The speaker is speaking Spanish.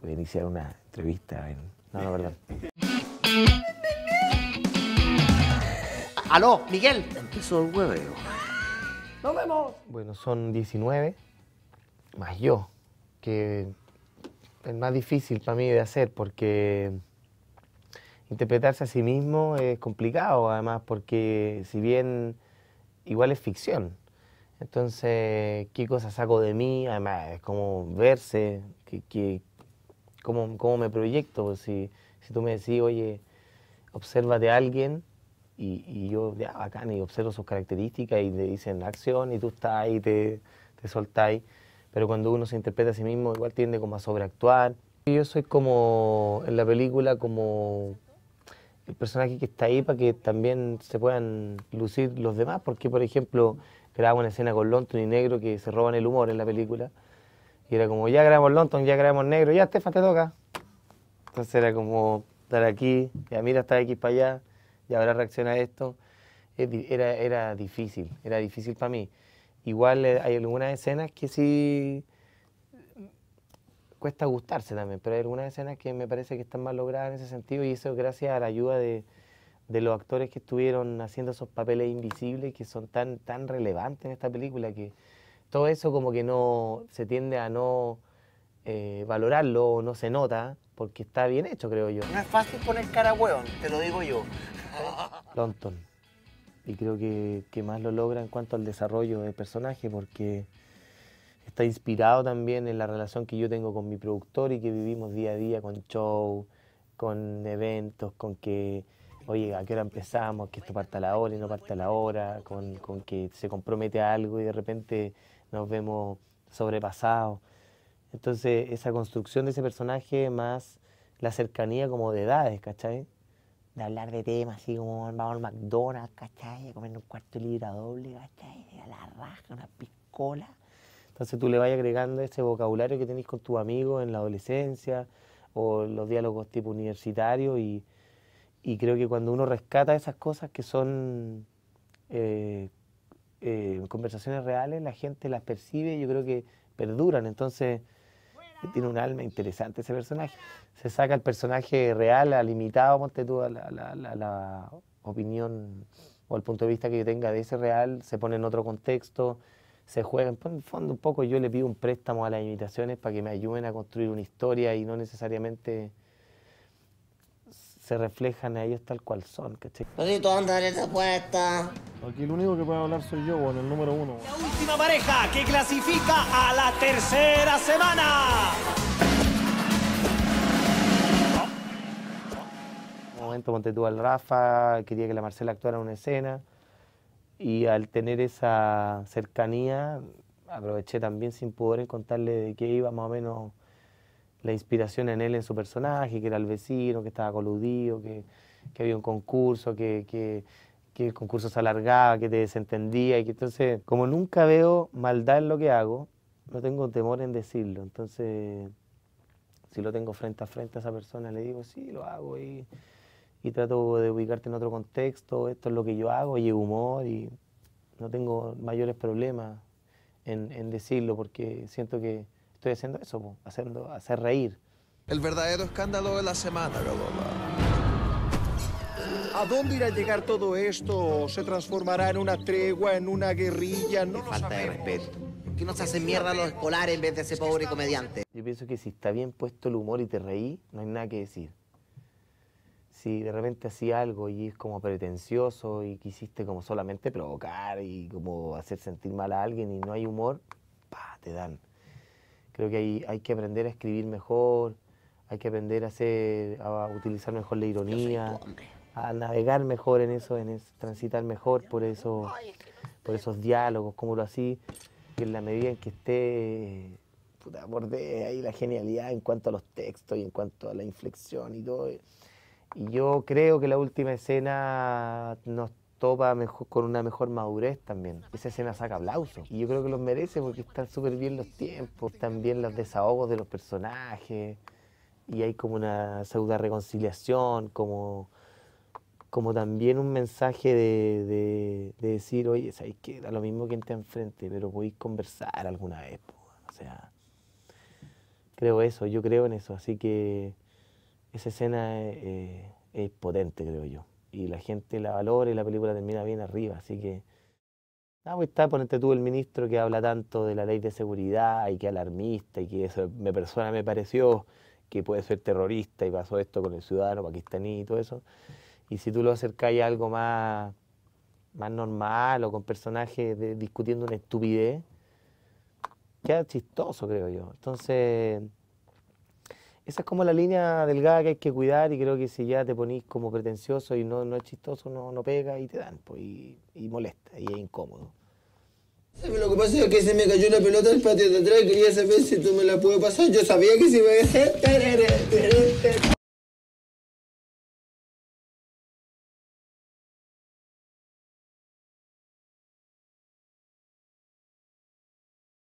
puede iniciar una entrevista en... No, no, perdón. Aló, Miguel. Empezó el Nos vemos. Bueno, son 19, más yo, que es más difícil para mí de hacer porque interpretarse a sí mismo es complicado, además, porque si bien igual es ficción, entonces, ¿qué cosa saco de mí? Además, es como verse, ¿qué, que cómo, me proyecto. Si, si tú me decís, oye, observa de alguien y, y yo, acá bacán, y observo sus características y le dicen acción y tú estás ahí, te, te soltáis. Pero cuando uno se interpreta a sí mismo, igual tiende como a sobreactuar. Yo soy como, en la película, como el personaje que está ahí para que también se puedan lucir los demás, porque por ejemplo grabo una escena con Lonton y Negro que se roban el humor en la película y era como, ya grabamos London, ya grabamos Negro, ya Estefan te toca. Entonces era como, estar aquí, ya mira, está aquí para allá, y ahora reacciona a esto. Era, era difícil, era difícil para mí. Igual eh, hay algunas escenas que sí cuesta gustarse también, pero hay algunas escenas que me parece que están más logradas en ese sentido y eso gracias a la ayuda de, de los actores que estuvieron haciendo esos papeles invisibles que son tan, tan relevantes en esta película que, todo eso como que no se tiende a no eh, valorarlo o no se nota porque está bien hecho, creo yo. No es fácil poner cara hueón, te lo digo yo. Lonton. Y creo que, que, más lo logra en cuanto al desarrollo del personaje porque está inspirado también en la relación que yo tengo con mi productor y que vivimos día a día con show, con eventos, con que oye, ¿a qué hora empezamos? Que esto parta a la hora y no parta a la hora, con, con que se compromete a algo y de repente nos vemos sobrepasados. Entonces, esa construcción de ese personaje más la cercanía como de edades, ¿cachai? De hablar de temas así como vamos al McDonald's, ¿cachai? A comer un cuarto de libra doble, ¿cachai? A la raja, una piscola. Entonces tú le vas agregando ese vocabulario que tenés con tu amigo en la adolescencia o los diálogos tipo universitario y, y creo que cuando uno rescata esas cosas que son eh, eh, conversaciones reales, la gente las percibe y yo creo que perduran. Entonces, tiene un alma interesante ese personaje. Se saca el personaje real, alimitado limitado, ponte tú a la, la, opinión o el punto de vista que yo tenga de ese real, se pone en otro contexto, se juega. En el fondo, un poco yo le pido un préstamo a las imitaciones para que me ayuden a construir una historia y no necesariamente se reflejan a ellos tal cual son, ¿cachai? anda en puesta. Aquí el único que puede hablar soy yo, bueno, el número uno. La última pareja que clasifica a la tercera semana. En un momento monté al Rafa, quería que la Marcela actuara en una escena. Y al tener esa cercanía, aproveché también sin poder contarle de qué iba más o menos la inspiración en él, en su personaje, que era el vecino, que estaba coludido, que, había un concurso, que, que, el concurso se alargaba, que te desentendía. Y que entonces, como nunca veo maldad en lo que hago, no tengo temor en decirlo. Entonces, si lo tengo frente a frente a esa persona, le digo, sí, lo hago y, y trato de ubicarte en otro contexto, esto es lo que yo hago y humor y no tengo mayores problemas en decirlo porque siento que estoy haciendo eso, haciendo, hacer reír. El verdadero escándalo de la semana, ¿A dónde irá a llegar todo esto? ¿Se transformará en una tregua, en una guerrilla? No falta de respeto. Que no se hacen mierda los escolares en vez de ese pobre comediante. Yo pienso que si está bien puesto el humor y te reí, no hay nada que decir. Si de repente hacía algo y es como pretencioso y quisiste como solamente provocar y como hacer sentir mal a alguien y no hay humor, pa, te dan. Creo que hay, hay que aprender a escribir mejor, hay que aprender a, hacer, a utilizar mejor la ironía, a navegar mejor en eso, en transitar mejor por, eso, por esos diálogos, como lo así, que en la medida en que esté puta, borde ahí la genialidad en cuanto a los textos y en cuanto a la inflexión y todo. Y yo creo que la última escena nos todo va mejor, con una mejor madurez también. Esa escena saca aplausos. Y yo creo que los merece porque están súper bien los tiempos, también los desahogos de los personajes. Y hay como una pseudo reconciliación, como, como también un mensaje de, decir, oye, ahí que Da lo mismo quien te enfrente, pero podéis conversar alguna vez. O sea, creo eso, yo creo en eso. Así que esa escena eh, es potente, creo yo y la gente la valora y la película termina bien arriba. Así que ah, pues está, ponerte tú el ministro que habla tanto de la ley de seguridad y que alarmista y que eso, me persona me pareció que puede ser terrorista y pasó esto con el ciudadano pakistaní y todo eso. Y si tú lo acercáis a algo más, más normal o con personajes discutiendo una estupidez, queda chistoso, creo yo. Entonces, esa es como la línea delgada que hay que cuidar y creo que si ya te ponís como pretencioso y no, no es chistoso, no, no pega y te dan, pues, y, molesta y es incómodo. Lo que pasa es que se me cayó la pelota del patio de atrás y quería saber si tú me la puedes pasar. Yo sabía que si iba a